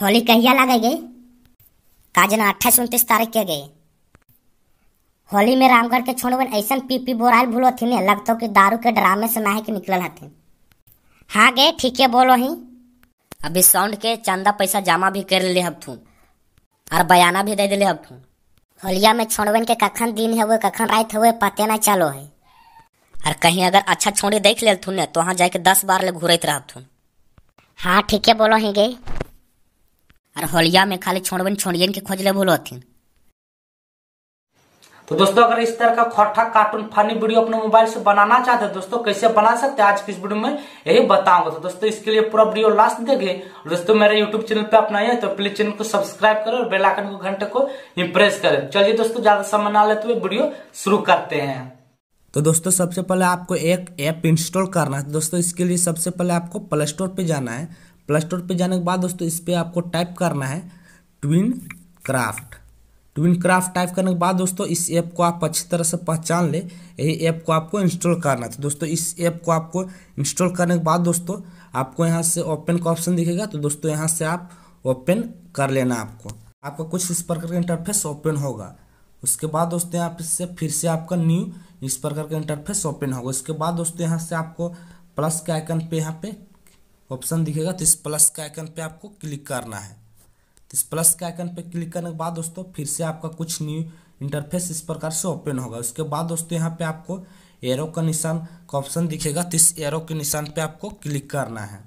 होली कहिया लगे गई का जना अट्ठाईस उनतीस तारीख के गई होली में रामगढ़ के छोड़वन ऐसा पीपी बोराइल भूलो थी ने लगतो कि दारू के ड्रामे से नहा के निकल हथिन हाँ गे ठीक है बोलो ही अभी साउंड के चंदा पैसा जमा भी कर ले हब और बयाना भी दे दिले हब होलिया में छोड़बन के कखन दिन है वो कखन रात है वो पते ना चलो है और कहीं अगर अच्छा छोड़ी देख ले थून ने तो वहाँ जाके दस बार ले घूरत रह हाँ ठीक है बोलो ही गे और होलिया में खाली छोड़बन छोड़ियन के खोजले बोलो हथिन तो दोस्तों अगर इस तरह का खोटा कार्टून फनी वीडियो अपने मोबाइल से बनाना चाहते हैं दोस्तों कैसे बना सकते हैं आज की इस वीडियो में यही बताऊंगा तो दोस्तों इसके लिए पूरा वीडियो लास्ट देखे दोस्तों मेरे यूट्यूब चैनल पे अपना है तो प्लीज चैनल को सब्सक्राइब करें और बेलाइकन को घंटे को इम्प्रेस करें चलिए दोस्तों ज्यादा समय ना लेते हुए वीडियो शुरू करते हैं तो दोस्तों सबसे पहले आपको एक ऐप इंस्टॉल करना है तो दोस्तों इसके लिए सबसे पहले आपको प्ले स्टोर पे जाना है प्ले स्टोर पर जाने के बाद दोस्तों इस पर आपको टाइप करना है twin craft twin craft type करने के बाद दोस्तों इस ऐप को आप अच्छी तरह से पहचान ले यही ऐप को आपको इंस्टॉल करना था दोस्तों इस ऐप को आपको इंस्टॉल करने के बाद दोस्तों आपको यहाँ से ओपन का ऑप्शन दिखेगा तो दोस्तों यहाँ से आप ओपन कर लेना आपको आपका कुछ इस प्रकार का इंटरफेस ओपन होगा उसके बाद दोस्तों यहाँ से फिर से आपका न्यू इस प्रकार का इंटरफेस ओपन होगा उसके बाद दोस्तों यहाँ से आपको प्लस के आइकन पे यहाँ पे ऑप्शन दिखेगा तो इस प्लस के आइकन पे आपको क्लिक करना है तो इस प्लस के आइकन पे क्लिक करने के बाद दोस्तों फिर से आपका कुछ न्यू इंटरफेस इस प्रकार से ओपन होगा उसके बाद दोस्तों यहाँ पे आपको एरो का निशान का ऑप्शन दिखेगा तो इस एरो के निशान पे आपको क्लिक करना है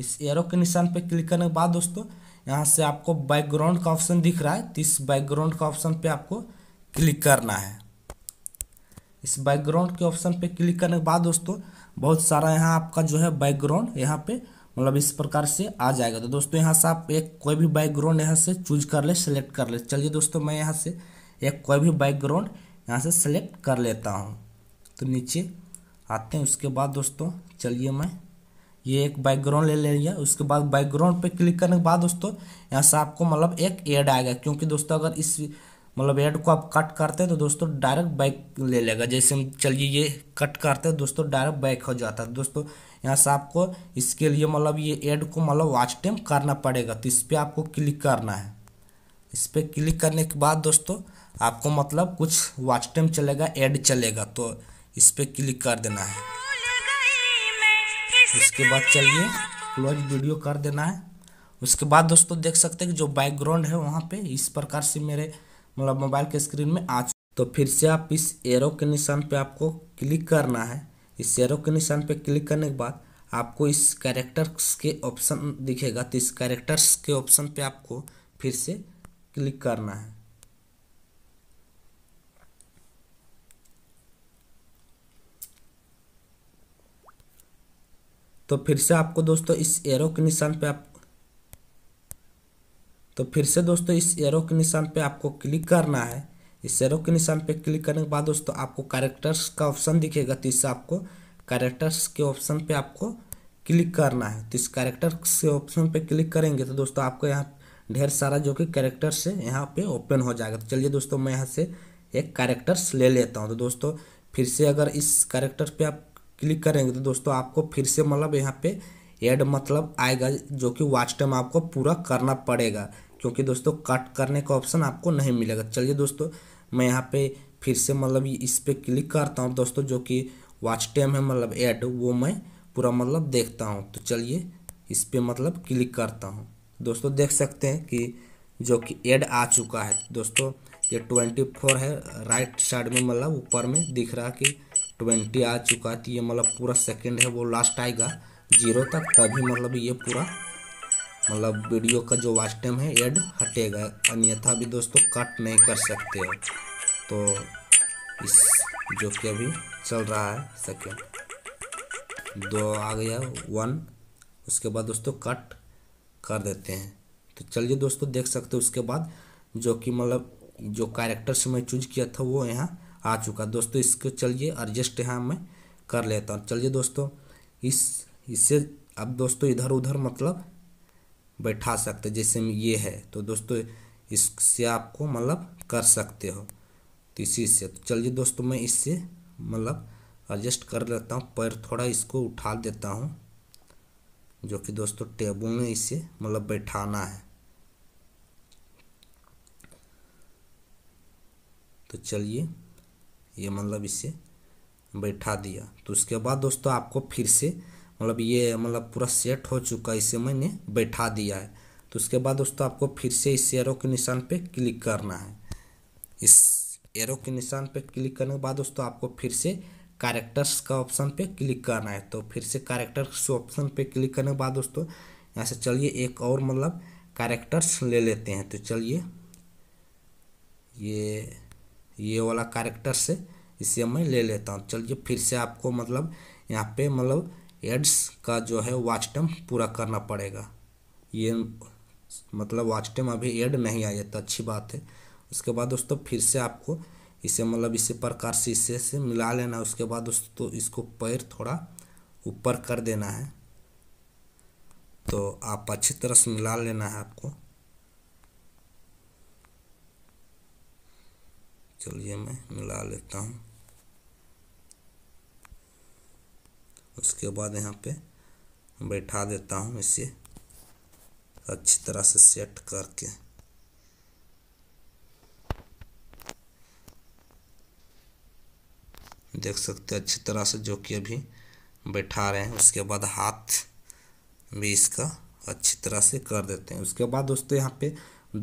इस एरो के निशान पे क्लिक करने के बाद दोस्तों यहाँ से आपको बैकग्राउंड का ऑप्शन दिख रहा है तो इस बैकग्राउंड का ऑप्शन पे आपको क्लिक करना है इस बैकग्राउंड के ऑप्शन पे क्लिक करने के बाद दोस्तों बहुत सारा यहाँ आपका जो है बैकग्राउंड यहाँ पे मतलब इस प्रकार से आ जाएगा तो दोस्तों यहाँ से आप एक कोई भी बैकग्राउंड यहाँ से चूज कर ले सेलेक्ट कर ले चलिए दोस्तों मैं यहाँ से एक कोई भी बैकग्राउंड यहाँ से सेलेक्ट कर लेता हूँ तो नीचे आते हैं उसके बाद दोस्तों चलिए मैं ये एक बैकग्राउंड ले ले लिया उसके बाद बैकग्राउंड पे क्लिक करने के बाद दोस्तों यहाँ से आपको मतलब एक ऐड आएगा क्योंकि दोस्तों अगर इस मतलब हेड को आप कट करते हैं तो दोस्तों डायरेक्ट बैक ले लेगा जैसे हम चलिए ये कट करते हैं दोस्तों डायरेक्ट बैक हो जाता है दोस्तों यहाँ से आपको इसके लिए मतलब ये एड को मतलब वाच टाइम करना पड़ेगा तो इस पर आपको क्लिक करना है इस पर क्लिक करने के बाद दोस्तों आपको मतलब कुछ वाच टाइम चलेगा एड चलेगा तो इस पर क्लिक कर देना है इसके बाद चलिए क्लोज वीडियो कर देना है उसके बाद दोस्तों देख सकते हैं कि जो बैकग्राउंड है वहाँ पे इस प्रकार से मेरे मतलब मोबाइल के स्क्रीन में आ तो फिर से आप इस एरो के निशान पे आपको क्लिक करना है इस एरो के निशान पे क्लिक करने के बाद आपको इस कैरेक्टर्स के ऑप्शन दिखेगा तो इस कैरेक्टर्स के ऑप्शन पे आपको फिर से क्लिक करना है तो फिर से आपको दोस्तों इस एरो के निशान पे आप तो फिर से दोस्तों इस एरो के निशान पे आपको क्लिक करना है इस एरो के निशान पे क्लिक करने के बाद दोस्तों आपको कैरेक्टर्स का ऑप्शन दिखेगा तो इससे आपको कैरेक्टर्स के ऑप्शन पे आपको क्लिक करना है तो इस कैरेक्टर्स के ऑप्शन पे क्लिक करेंगे तो दोस्तों आपको यहाँ ढेर सारा जो कि कैरेक्टर्स है यहाँ पर ओपन हो जाएगा तो चलिए दोस्तों मैं यहाँ से एक कैरेक्टर्स ले लेता हूँ तो दोस्तों फिर से अगर इस कैरेक्टर पर आप क्लिक करेंगे तो दोस्तों आपको फिर से मतलब यहाँ पर एड मतलब आएगा जो कि वाच टाइम आपको पूरा करना पड़ेगा क्योंकि दोस्तों कट करने का ऑप्शन आपको नहीं मिलेगा चलिए दोस्तों मैं यहाँ पे फिर से मतलब इस पर क्लिक करता हूँ दोस्तों जो कि वाच टाइम है मतलब ऐड वो मैं पूरा मतलब देखता हूँ तो चलिए इस पर मतलब क्लिक करता हूँ दोस्तों देख सकते हैं कि जो कि ऐड आ चुका है दोस्तों ये ट्वेंटी फोर है राइट साइड में मतलब ऊपर में दिख रहा कि ट्वेंटी आ चुका है तो ये मतलब पूरा सेकेंड है वो लास्ट आएगा जीरो तक तभी मतलब ये पूरा मतलब वीडियो का जो वाच टाइम है एड हटेगा अन्यथा भी दोस्तों कट नहीं कर सकते हो तो इस जो कि अभी चल रहा है सेकेंड दो आ गया वन उसके बाद दोस्तों कट कर देते हैं तो चलिए दोस्तों देख सकते हो उसके बाद जो कि मतलब जो कैरेक्टर से मैं चूज किया था वो यहाँ आ चुका दोस्तों इसको चलिए एडजस्ट यहाँ मैं कर लेता हूँ चलिए दोस्तों इस इससे अब दोस्तों इधर उधर मतलब बैठा सकते जैसे ये है तो दोस्तों इससे आपको मतलब कर सकते हो तो इसी से तो चलिए दोस्तों मैं इससे मतलब एडजस्ट कर लेता हूँ पैर थोड़ा इसको उठा देता हूँ जो कि दोस्तों टेबल में इसे मतलब बैठाना है तो चलिए ये मतलब इसे बैठा दिया तो उसके बाद दोस्तों आपको फिर से मतलब ये मतलब पूरा सेट हो चुका है इसे मैंने बैठा दिया है तो उसके बाद दोस्तों आपको फिर से इस एरो के निशान पे क्लिक करना है इस एरो के निशान पे क्लिक करने के बाद दोस्तों आपको फिर से कैरेक्टर्स का ऑप्शन पे क्लिक करना है तो फिर से कैरेक्टर्स ऑप्शन पे क्लिक करने के बाद दोस्तों यहाँ से चलिए एक और मतलब कैरेक्टर्स ले लेते हैं तो चलिए ये ये वाला कैरेक्टर्स इसे मैं ले लेता हूँ चलिए फिर से आपको मतलब यहाँ पे मतलब एड्स का जो है वाच टर्म पूरा करना पड़ेगा ये मतलब वाच टर्म अभी एड नहीं आया तो अच्छी बात है उसके बाद दोस्तों फिर से आपको इसे मतलब इसी प्रकार से इसे से मिला लेना उसके बाद दोस्तों इसको पैर थोड़ा ऊपर कर देना है तो आप अच्छी तरह से मिला लेना है आपको चलिए मैं मिला लेता हूँ उसके बाद यहाँ पे बैठा देता हूँ इसे अच्छी तरह से सेट करके देख सकते हैं अच्छी तरह से जो कि अभी बैठा रहे हैं उसके बाद हाथ भी इसका अच्छी तरह से कर देते हैं उसके बाद दोस्तों यहाँ पे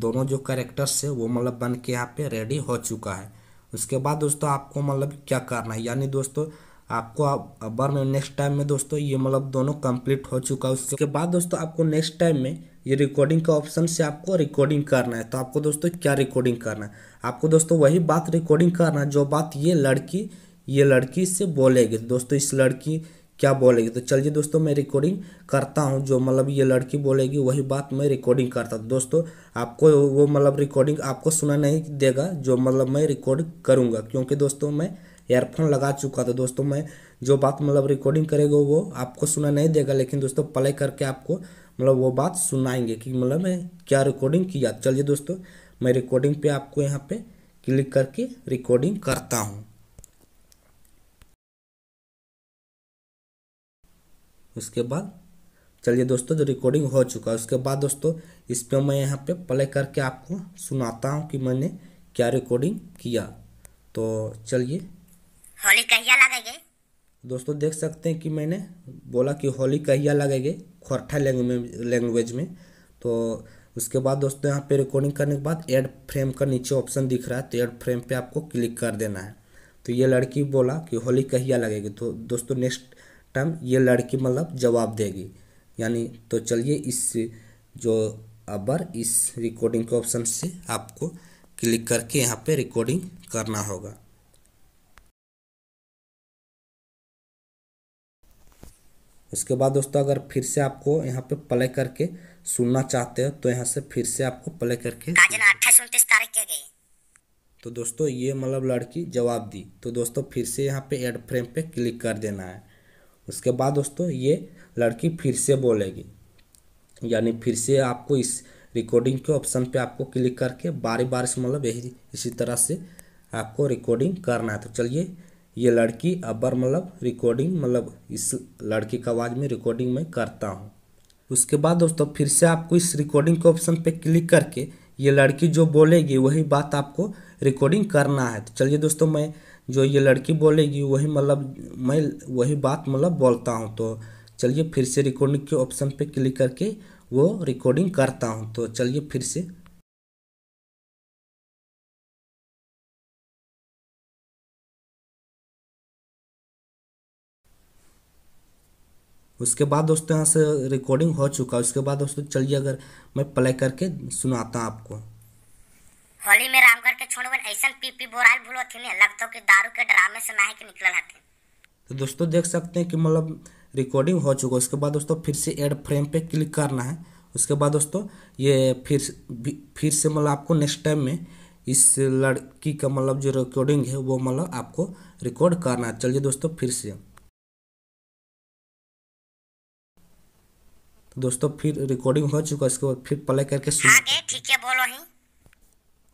दोनों जो करेक्टर्स है वो मतलब बन के यहाँ पे रेडी हो चुका है उसके बाद दोस्तों आपको मतलब क्या करना है यानी दोस्तों आपको अब में नेक्स्ट टाइम में दोस्तों ये मतलब दोनों कंप्लीट हो चुका है उसके बाद दोस्तों आपको नेक्स्ट टाइम में ये रिकॉर्डिंग का ऑप्शन से आपको रिकॉर्डिंग करना है तो आपको दोस्तों क्या रिकॉर्डिंग करना है आपको दोस्तों वही बात रिकॉर्डिंग करना है जो बात ये लड़की ये लड़की से बोलेगी दोस्तों इस लड़की क्या बोलेगी तो चलिए दोस्तों मैं रिकॉर्डिंग करता हूँ जो मतलब ये लड़की बोलेगी वही बात मैं रिकॉर्डिंग करता हूँ दोस्तों आपको वो मतलब रिकॉर्डिंग आपको सुना नहीं देगा जो मतलब मैं रिकॉर्ड करूँगा क्योंकि दोस्तों मैं एयरफोन लगा चुका था दोस्तों मैं जो बात मतलब रिकॉर्डिंग करेगा वो आपको सुना नहीं देगा लेकिन दोस्तों प्ले करके आपको मतलब वो बात सुनाएंगे कि मतलब मैं क्या रिकॉर्डिंग किया चलिए दोस्तों मैं रिकॉर्डिंग पे आपको यहाँ पे क्लिक करके रिकॉर्डिंग करता हूँ उसके बाद चलिए दोस्तों जो रिकॉर्डिंग हो चुका है उसके बाद दोस्तों इस पर मैं यहाँ पे प्ले करके आपको सुनाता हूँ कि मैंने क्या रिकॉर्डिंग किया तो चलिए होली कहिया लगेगे दोस्तों देख सकते हैं कि मैंने बोला कि होली कहिया लगेगे खोरठा लैंग्वेज में तो उसके बाद दोस्तों यहाँ पे रिकॉर्डिंग करने के बाद एड फ्रेम का नीचे ऑप्शन दिख रहा है तो एड फ्रेम पे आपको क्लिक कर देना है तो ये लड़की बोला कि होली कहिया लगेगी तो दोस्तों नेक्स्ट टाइम ये लड़की मतलब जवाब देगी यानी तो चलिए इस जो अबर इस रिकॉर्डिंग के ऑप्शन से आपको क्लिक करके यहाँ पे रिकॉर्डिंग करना होगा उसके बाद दोस्तों अगर फिर से आपको यहाँ पे प्ले करके सुनना चाहते हो तो यहाँ से फिर से आपको प्ले करके तो दोस्तों ये मतलब लड़की जवाब दी तो दोस्तों फिर से यहाँ पे एड फ्रेम पे क्लिक कर देना है उसके बाद दोस्तों ये लड़की फिर से बोलेगी यानी फिर से आपको इस रिकॉर्डिंग के ऑप्शन पे आपको क्लिक करके बारी बारी से मतलब यही इसी तरह से आपको रिकॉर्डिंग करना है तो चलिए ये लड़की अबर मतलब रिकॉर्डिंग मतलब इस लड़की का आवाज़ में रिकॉर्डिंग मैं करता हूँ उसके बाद दोस्तों फिर से आपको इस रिकॉर्डिंग के ऑप्शन पे क्लिक करके ये लड़की जो बोलेगी वही बात आपको रिकॉर्डिंग करना है तो चलिए दोस्तों मैं जो ये लड़की बोलेगी वही मतलब मैं वही बात मतलब बोलता हूँ तो चलिए फिर से रिकॉर्डिंग के ऑप्शन पर क्लिक करके वो रिकॉर्डिंग करता हूँ तो चलिए फिर से उसके बाद दोस्तों यहाँ से रिकॉर्डिंग हो चुका है उसके बाद दोस्तों चलिए अगर मैं प्ले करके सुनाता हूँ आपको होली में रामगढ़ के छोड़वन ऐसा पीपी बोराल भूलो थी में लगता कि दारू के ड्रामे से नाहे के निकल हथे तो दोस्तों देख सकते हैं कि मतलब रिकॉर्डिंग हो चुका है उसके बाद दोस्तों फिर से एड फ्रेम पे क्लिक करना है उसके बाद दोस्तों ये फिर फिर से मतलब आपको नेक्स्ट टाइम में इस लड़की का मतलब जो रिकॉर्डिंग है वो मतलब आपको रिकॉर्ड करना है चलिए दोस्तों फिर से दोस्तों फिर रिकॉर्डिंग हो चुका उसके बाद फिर प्ले करके सुन ठीक है बोलो ही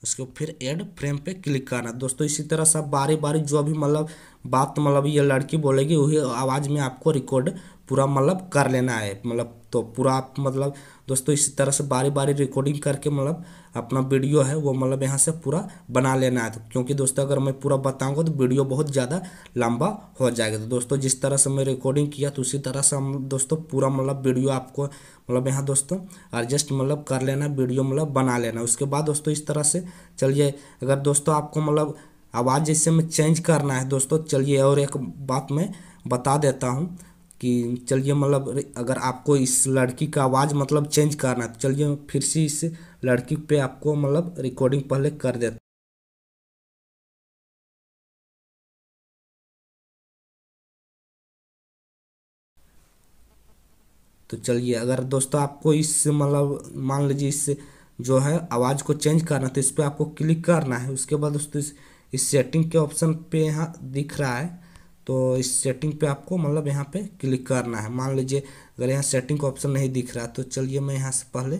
उसको फिर एड फ्रेम पे क्लिक करना दोस्तों इसी तरह से बारी बारी जो भी मतलब बात तो मतलब ये लड़की बोलेगी वही आवाज़ में आपको रिकॉर्ड पूरा मतलब कर लेना है मतलब तो पूरा आप मतलब दोस्तों इसी तरह से बारी बारी रिकॉर्डिंग करके मतलब अपना वीडियो है वो मतलब यहाँ से पूरा बना लेना है तो क्योंकि दोस्तों अगर मैं पूरा बताऊँगा तो वीडियो बहुत ज़्यादा लंबा हो जाएगा तो दोस्तों जिस तरह से मैं रिकॉर्डिंग किया तो उसी तरह से हम दोस्तों पूरा मतलब वीडियो आपको मतलब यहाँ दोस्तों एडजस्ट मतलब कर लेना वीडियो मतलब बना लेना उसके बाद दोस्तों इस तरह से चलिए अगर दोस्तों आपको मतलब आवाज़ जैसे में चेंज करना है दोस्तों चलिए और एक बात मैं बता देता हूँ कि चलिए मतलब अगर आपको इस लड़की का आवाज़ मतलब चेंज करना है तो चलिए फिर से इस लड़की पे आपको मतलब रिकॉर्डिंग पहले कर देता तो चलिए अगर दोस्तों आपको इस मतलब मान लीजिए इस जो है आवाज़ को चेंज करना है तो इस पर आपको क्लिक करना है उसके बाद दोस्तों इस इस सेटिंग के ऑप्शन पे यहाँ दिख रहा है तो इस सेटिंग पे आपको मतलब यहाँ पे क्लिक करना है मान लीजिए अगर यहाँ सेटिंग का ऑप्शन नहीं दिख रहा तो चलिए मैं यहाँ से पहले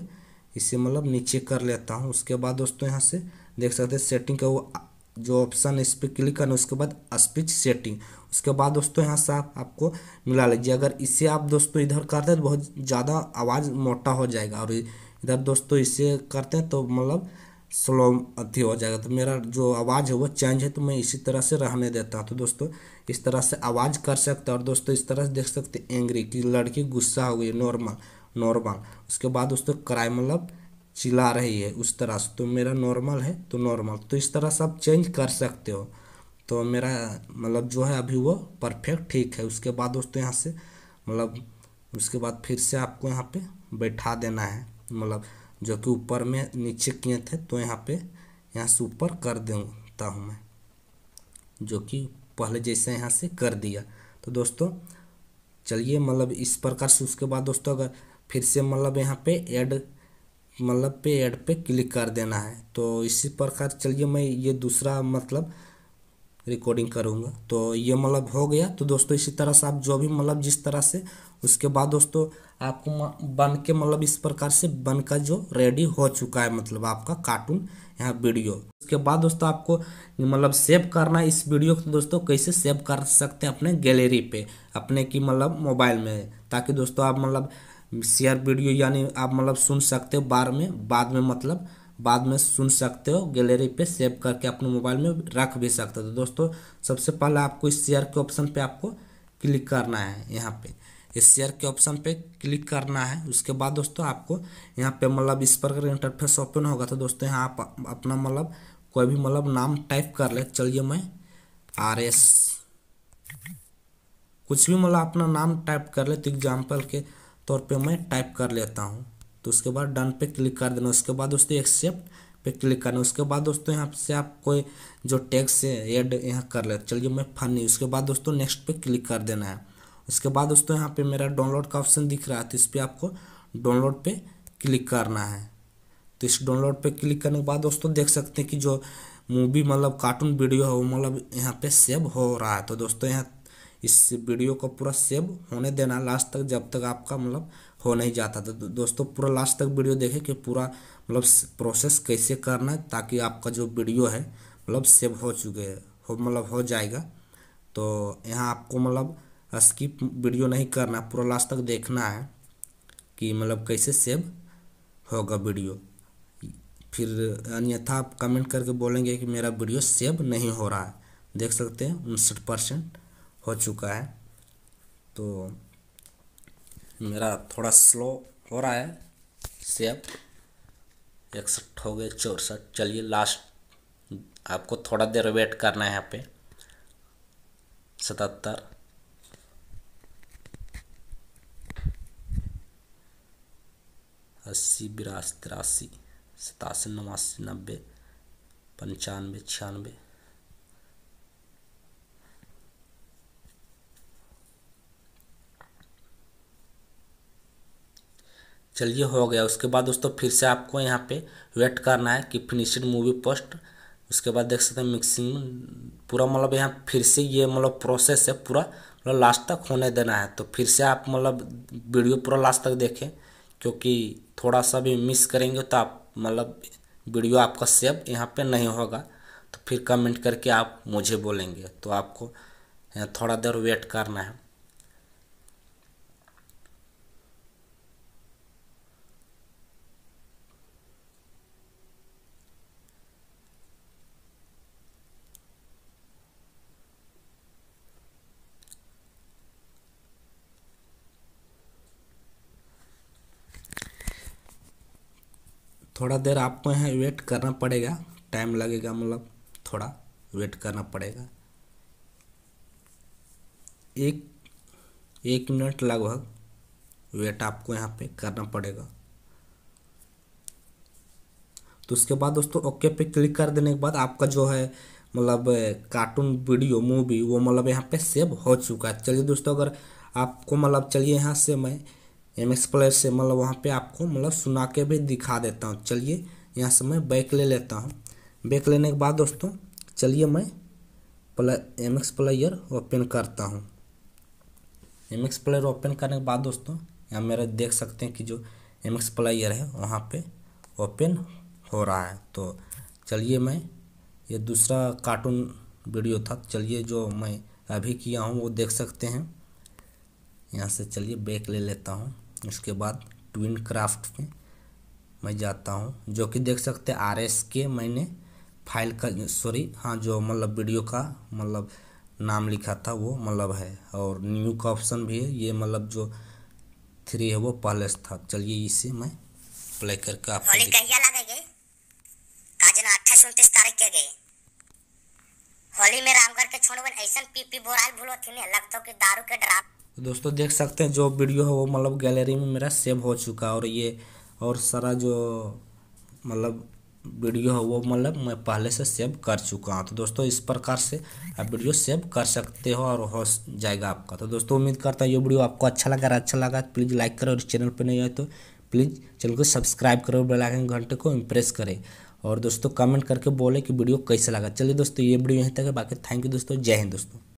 इसे मतलब नीचे कर लेता हूँ उसके बाद दोस्तों यहाँ से देख सकते हैं सेटिंग का वो जो ऑप्शन इस पर क्लिक करना उसके बाद स्पीच सेटिंग उसके बाद दोस्तों यहाँ से आप आपको मिला लीजिए अगर इसे आप दोस्तों इधर करते हैं तो बहुत ज़्यादा आवाज़ मोटा हो जाएगा और इधर दोस्तों इसे करते हैं तो मतलब स्लो अति हो जाएगा तो मेरा जो आवाज़ है वो चेंज है तो मैं इसी तरह से रहने देता हूँ तो दोस्तों इस तरह से आवाज़ कर सकते और दोस्तों इस तरह से देख सकते एंग्री कि लड़की गुस्सा हो गई नॉर्मल नॉर्मल उसके बाद दोस्तों क्राई मतलब चिल्ला रही है उस तरह से तो मेरा नॉर्मल है तो नॉर्मल तो इस तरह से आप चेंज कर सकते हो तो मेरा मतलब जो है अभी वो परफेक्ट ठीक है उसके बाद दोस्तों यहाँ से मतलब उसके बाद फिर से आपको यहाँ पे बैठा देना है मतलब जो कि ऊपर में नीचे किए थे तो यहाँ पे यहाँ से ऊपर कर देता हूँ मैं जो कि पहले जैसे यहाँ से कर दिया तो दोस्तों चलिए मतलब इस प्रकार से उसके बाद दोस्तों अगर फिर से मतलब यहाँ पे ऐड मतलब पे ऐड पे क्लिक कर देना है तो इसी प्रकार चलिए मैं ये दूसरा मतलब रिकॉर्डिंग करूँगा तो ये मतलब हो गया तो दोस्तों इसी तरह से आप जो भी मतलब जिस तरह से उसके बाद दोस्तों आपको बन के मतलब इस प्रकार से बन का जो रेडी हो चुका है मतलब आपका कार्टून यहाँ वीडियो उसके बाद दोस्तों आपको मतलब सेव करना है इस वीडियो को दोस्तों कैसे सेव कर सकते हैं अपने गैलरी पे अपने की मतलब मोबाइल में ताकि दोस्तों आप मतलब शेयर वीडियो यानी आप मतलब सुन सकते हो बार में बाद में मतलब बाद में सुन सकते हो गैलरी पे सेव करके अपने मोबाइल में रख भी सकते हो तो दोस्तों सबसे पहले आपको इस शेयर के ऑप्शन पे आपको क्लिक करना है यहाँ पे इस शेयर के ऑप्शन पे क्लिक करना है उसके बाद दोस्तों आपको यहाँ पे मतलब इस प्रकार इंटरफेस ओपन होगा तो दोस्तों यहाँ आप अपना मतलब कोई भी मतलब नाम टाइप कर ले चलिए मैं आर एस कुछ भी मतलब अपना नाम टाइप कर ले तो एग्जाम्पल के तौर पे मैं टाइप कर लेता हूँ तो उसके बाद डन पे क्लिक कर देना उसके बाद दोस्तों एक्सेप्ट पे क्लिक करना उसके बाद दोस्तों यहाँ से आप कोई जो टैक्स है एड यहाँ कर ले चलिए मैं फनी उसके बाद दोस्तों नेक्स्ट पे क्लिक कर देना है उसके बाद दोस्तों यहाँ पे मेरा डाउनलोड का ऑप्शन दिख रहा है तो इस पर आपको डाउनलोड पे क्लिक करना है तो इस डाउनलोड पे क्लिक करने के बाद दोस्तों देख सकते हैं कि जो मूवी मतलब कार्टून वीडियो है वो मतलब यहाँ पे सेव हो रहा है तो दोस्तों यहाँ इस वीडियो को पूरा सेव होने देना लास्ट तक जब तक आपका मतलब हो नहीं जाता तो दोस्तों पूरा लास्ट तक वीडियो देखें कि पूरा मतलब प्रोसेस कैसे करना है ताकि आपका जो वीडियो है मतलब सेव हो चुके हो मतलब हो जाएगा तो यहाँ आपको मतलब स्किप वीडियो नहीं करना पूरा लास्ट तक देखना है कि मतलब कैसे सेव होगा वीडियो फिर अन्यथा आप कमेंट करके बोलेंगे कि मेरा वीडियो सेव नहीं हो रहा है देख सकते हैं उनसठ परसेंट हो चुका है तो मेरा थोड़ा स्लो हो रहा है सेव इकसठ हो गए चौसठ चलिए लास्ट आपको थोड़ा देर वेट करना है यहाँ पे सतहत्तर अस्सी बिरासी तिरासी सतासी नवासी नब्बे पंचानवे छियानवे चलिए हो गया उसके बाद दोस्तों फिर से आपको यहाँ पे वेट करना है कि फिनिशड मूवी पोस्ट उसके बाद देख सकते हैं मिक्सिंग पूरा मतलब यहाँ फिर से ये मतलब प्रोसेस है पूरा मतलब लास्ट तक होने देना है तो फिर से आप मतलब वीडियो पूरा लास्ट तक देखें क्योंकि थोड़ा सा भी मिस करेंगे तो आप मतलब वीडियो आपका सेव यहाँ पे नहीं होगा तो फिर कमेंट करके आप मुझे बोलेंगे तो आपको थोड़ा देर वेट करना है थोड़ा देर आपको यहाँ वेट करना पड़ेगा टाइम लगेगा मतलब थोड़ा वेट करना पड़ेगा एक एक मिनट लगभग वेट आपको यहाँ पे करना पड़ेगा तो उसके बाद दोस्तों ओके पे क्लिक कर देने के बाद आपका जो है मतलब कार्टून वीडियो मूवी वो मतलब यहाँ पे सेव हो चुका है चलिए दोस्तों अगर आपको मतलब चलिए यहाँ से मैं एम एक्स प्लेयर से मतलब वहाँ पे आपको मतलब सुना के भी दिखा देता हूँ चलिए यहाँ से मैं बैक ले लेता हूँ बैक लेने के बाद दोस्तों चलिए मैं play M X player open करता हूँ एम एक्स प्लेयर ओपन करने के बाद दोस्तों यहाँ मेरा देख सकते हैं कि जो एम एक्स प्लेयर है वहाँ पर ओपन हो रहा है तो चलिए मैं ये दूसरा कार्टून वीडियो था चलिए जो मैं अभी किया हूँ वो देख सकते हैं यहाँ से चलिए बैक ले लेता हूँ उसके बाद ट्विन क्राफ्ट में मैं जाता हूँ जो कि देख सकते हैं आर एस के मैंने फाइल का सॉरी हाँ जो मतलब वीडियो का मतलब नाम लिखा था वो मतलब है और न्यू का ऑप्शन भी है ये मतलब जो थ्री है वो पहले से था चलिए इसे मैं प्ले करके आप होली में रामगढ़ के छोड़बन ऐसा पीपी बोराल भूलो थी लगता कि दारू के ड्राफ्ट तो दोस्तों देख सकते हैं जो वीडियो है वो मतलब गैलरी में मेरा सेव हो चुका है और ये और सारा जो मतलब वीडियो है वो मतलब मैं पहले से सेव कर चुका हूँ तो दोस्तों इस प्रकार से आप वीडियो सेव कर सकते हो और हो जाएगा आपका तो दोस्तों उम्मीद करता हूँ ये वीडियो आपको अच्छा लगा अच्छा लगा तो प्लीज़ लाइक करो और चैनल पर नहीं आए तो प्लीज़ चैनल को सब्सक्राइब करो बेल आइकन घंटे को इम्प्रेस करें और दोस्तों कमेंट करके बोले कि वीडियो कैसे लगा चलिए दोस्तों ये वीडियो यहीं तक है बाकी थैंक यू दोस्तों जय हिंद दोस्तों